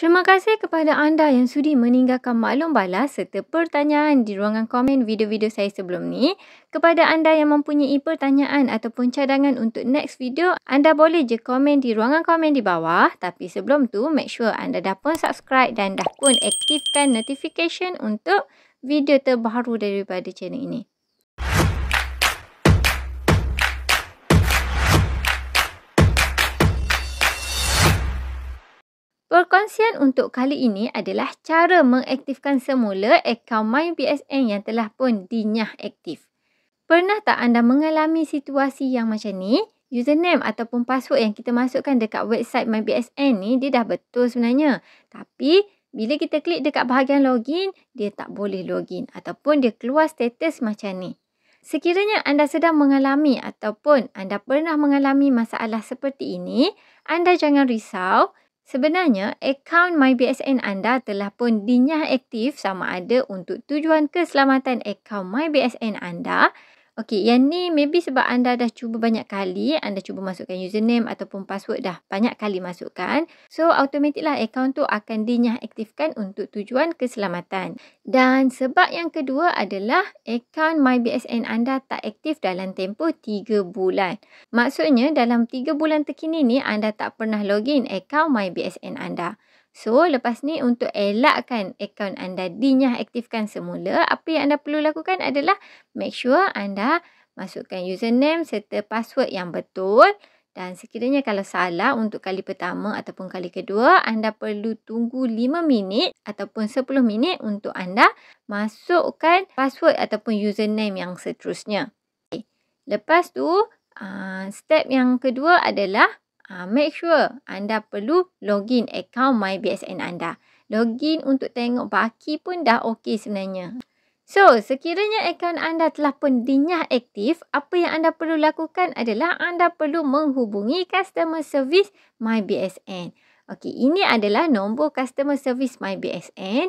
Terima kasih kepada anda yang sudi meninggalkan maklum balas serta pertanyaan di ruangan komen video-video saya sebelum ni. Kepada anda yang mempunyai pertanyaan ataupun cadangan untuk next video, anda boleh je komen di ruangan komen di bawah. Tapi sebelum tu, make sure anda dah pun subscribe dan dah pun aktifkan notification untuk video terbaru daripada channel ini. perkongsian untuk kali ini adalah cara mengaktifkan semula akaun MyBSN yang telah pun dinyah aktif. Pernah tak anda mengalami situasi yang macam ni? Username ataupun password yang kita masukkan dekat website MyBSN ni dia dah betul sebenarnya. Tapi bila kita klik dekat bahagian login, dia tak boleh login ataupun dia keluar status macam ni. Sekiranya anda sedang mengalami ataupun anda pernah mengalami masalah seperti ini, anda jangan risau. Sebenarnya, akaun MyBSN anda telah pun dinyah aktif sama ada untuk tujuan keselamatan akaun MyBSN anda Okey, yang ni maybe sebab anda dah cuba banyak kali, anda cuba masukkan username ataupun password dah banyak kali masukkan. So, automatiklah akaun tu akan dinyah aktifkan untuk tujuan keselamatan. Dan sebab yang kedua adalah akaun MyBSN anda tak aktif dalam tempoh 3 bulan. Maksudnya dalam 3 bulan terkini ni anda tak pernah login akaun MyBSN anda. So, lepas ni untuk elakkan akaun anda dinyah aktifkan semula, apa yang anda perlu lakukan adalah make sure anda masukkan username serta password yang betul dan sekiranya kalau salah untuk kali pertama ataupun kali kedua, anda perlu tunggu 5 minit ataupun 10 minit untuk anda masukkan password ataupun username yang seterusnya. Okay. Lepas tu, ah, step yang kedua adalah Ha, make sure anda perlu login account MyBSN anda. Login untuk tengok baki pun dah okey sebenarnya. So, sekiranya akaun anda telah pun dinyah aktif, apa yang anda perlu lakukan adalah anda perlu menghubungi customer service MyBSN. Okey, ini adalah nombor customer service MyBSN.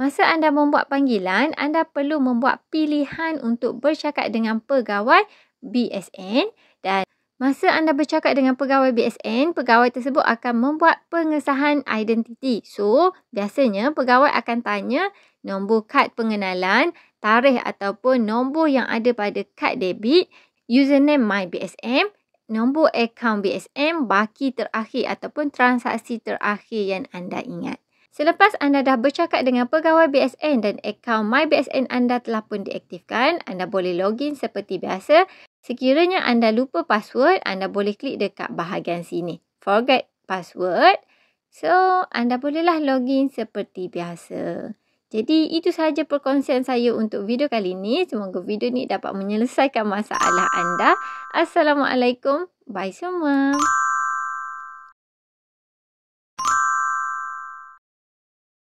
Masa anda membuat panggilan, anda perlu membuat pilihan untuk bercakap dengan pegawai BSN dan Masa anda bercakap dengan pegawai BSN, pegawai tersebut akan membuat pengesahan identiti. So, biasanya pegawai akan tanya nombor kad pengenalan, tarikh ataupun nombor yang ada pada kad debit, username my BSN, nombor akaun BSN, baki terakhir ataupun transaksi terakhir yang anda ingat. Selepas anda dah bercakap dengan pegawai BSN dan akaun MyBSN anda telah pun diaktifkan, anda boleh login seperti biasa Sekiranya anda lupa password, anda boleh klik dekat bahagian sini. Forget password. So, anda bolehlah login seperti biasa. Jadi, itu sahaja perkongsian saya untuk video kali ini. Semoga video ni dapat menyelesaikan masalah anda. Assalamualaikum. Bye semua.